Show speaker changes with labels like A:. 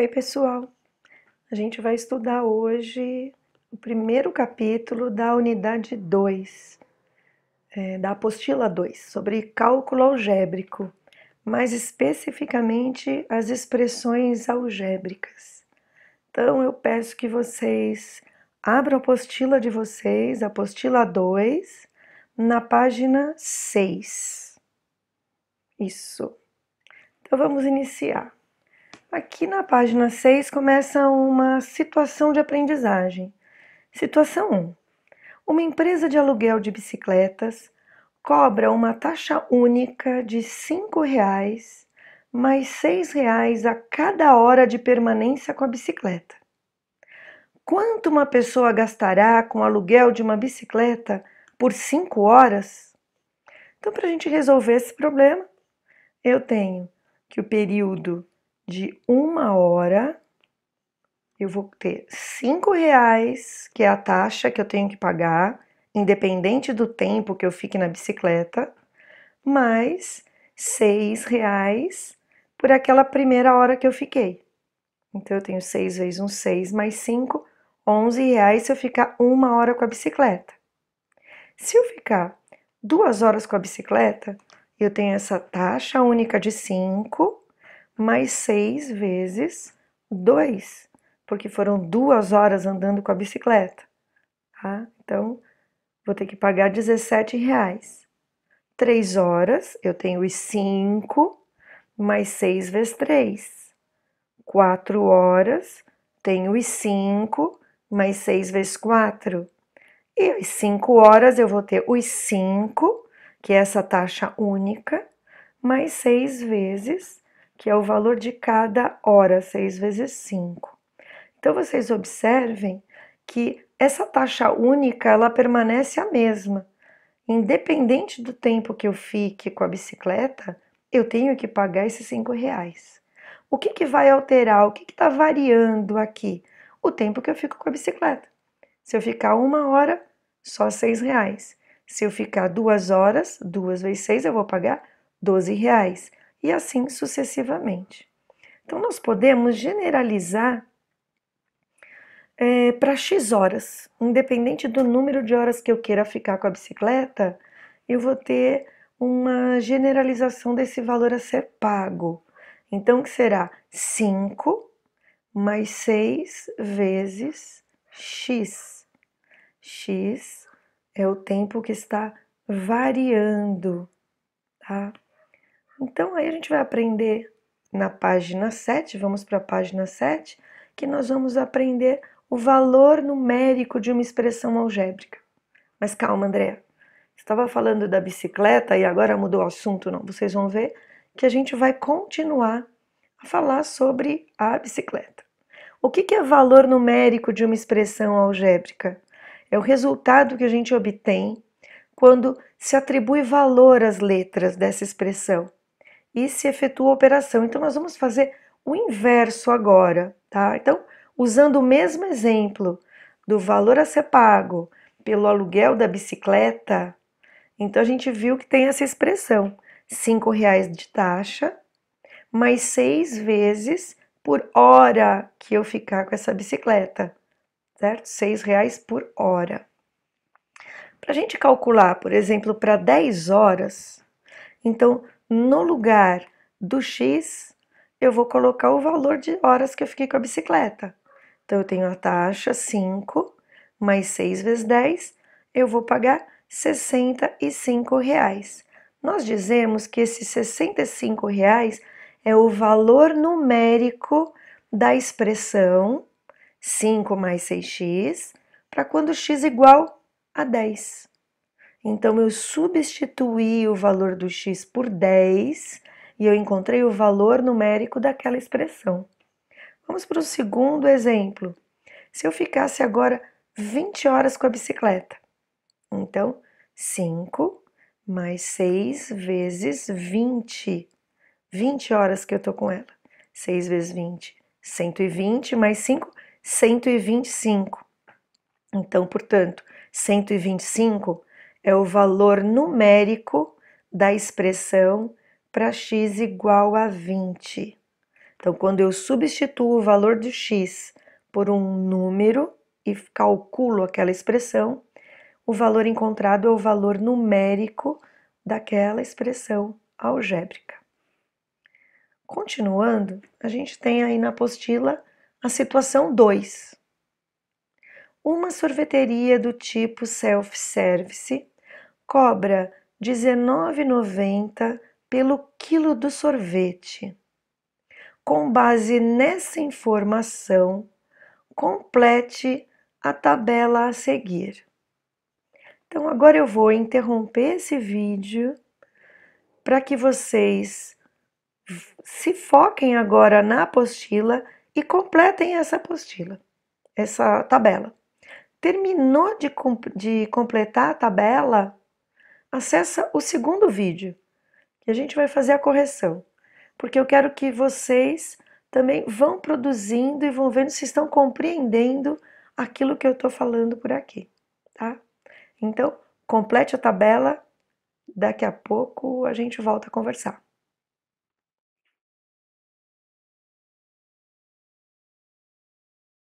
A: Oi, pessoal! A gente vai estudar hoje o primeiro capítulo da unidade 2, é, da apostila 2, sobre cálculo algébrico, mais especificamente as expressões algébricas. Então, eu peço que vocês abram a apostila de vocês, a apostila 2, na página 6. Isso. Então, vamos iniciar. Aqui na página 6 começa uma situação de aprendizagem. Situação 1. Uma empresa de aluguel de bicicletas cobra uma taxa única de R$ 5,00 mais R$ 6,00 a cada hora de permanência com a bicicleta. Quanto uma pessoa gastará com o aluguel de uma bicicleta por 5 horas? Então, para a gente resolver esse problema, eu tenho que o período de uma hora, eu vou ter cinco reais, que é a taxa que eu tenho que pagar, independente do tempo que eu fique na bicicleta, mais seis reais por aquela primeira hora que eu fiquei. Então eu tenho seis vezes um seis mais cinco, onze reais se eu ficar uma hora com a bicicleta. Se eu ficar duas horas com a bicicleta, eu tenho essa taxa única de cinco mais 6 vezes 2, porque foram duas horas andando com a bicicleta. Tá? Então, vou ter que pagar 17 reais. 3 horas, eu tenho os 5, mais 6 vezes 3. 4 horas, tenho os 5, mais 6 vezes 4. E às 5 horas eu vou ter os 5, que é essa taxa única, mais 6 vezes que é o valor de cada hora, 6 vezes 5. Então vocês observem que essa taxa única ela permanece a mesma. Independente do tempo que eu fique com a bicicleta, eu tenho que pagar esses 5 reais. O que, que vai alterar? O que está variando aqui? O tempo que eu fico com a bicicleta. Se eu ficar uma hora, só 6 reais. Se eu ficar duas horas, duas vezes 6, eu vou pagar 12 reais e assim sucessivamente. Então, nós podemos generalizar é, para X horas, independente do número de horas que eu queira ficar com a bicicleta, eu vou ter uma generalização desse valor a ser pago. Então, que será 5 mais 6 vezes X. X é o tempo que está variando, tá? Então, aí a gente vai aprender na página 7, vamos para a página 7, que nós vamos aprender o valor numérico de uma expressão algébrica. Mas calma, André, estava falando da bicicleta e agora mudou o assunto, não? Vocês vão ver que a gente vai continuar a falar sobre a bicicleta. O que é valor numérico de uma expressão algébrica? É o resultado que a gente obtém quando se atribui valor às letras dessa expressão e se efetua a operação. Então, nós vamos fazer o inverso agora, tá? Então, usando o mesmo exemplo do valor a ser pago pelo aluguel da bicicleta, então a gente viu que tem essa expressão: R$ reais de taxa mais seis vezes por hora que eu ficar com essa bicicleta, certo? Seis reais por hora. Para a gente calcular, por exemplo, para 10 horas, então, no lugar do X, eu vou colocar o valor de horas que eu fiquei com a bicicleta. Então, eu tenho a taxa 5 mais 6 vezes 10, eu vou pagar 65 reais. Nós dizemos que esses 65 reais é o valor numérico da expressão 5 mais 6x para quando x igual a 10. Então eu substituí o valor do x por 10 e eu encontrei o valor numérico daquela expressão. Vamos para o segundo exemplo. Se eu ficasse agora 20 horas com a bicicleta, então 5 mais 6 vezes 20. 20 horas que eu tô com ela. 6 vezes 20, 120, mais 5, 125. Então, portanto, 125 é o valor numérico da expressão para x igual a 20. Então, quando eu substituo o valor de x por um número e calculo aquela expressão, o valor encontrado é o valor numérico daquela expressão algébrica. Continuando, a gente tem aí na apostila a situação 2. Uma sorveteria do tipo self-service cobra R$ 19,90 pelo quilo do sorvete. Com base nessa informação, complete a tabela a seguir. Então, agora eu vou interromper esse vídeo para que vocês se foquem agora na apostila e completem essa apostila, essa tabela. Terminou de, de completar a tabela? acessa o segundo vídeo que a gente vai fazer a correção, porque eu quero que vocês também vão produzindo e vão vendo se estão compreendendo aquilo que eu estou falando por aqui, tá? Então, complete a tabela, daqui a pouco a gente volta a conversar.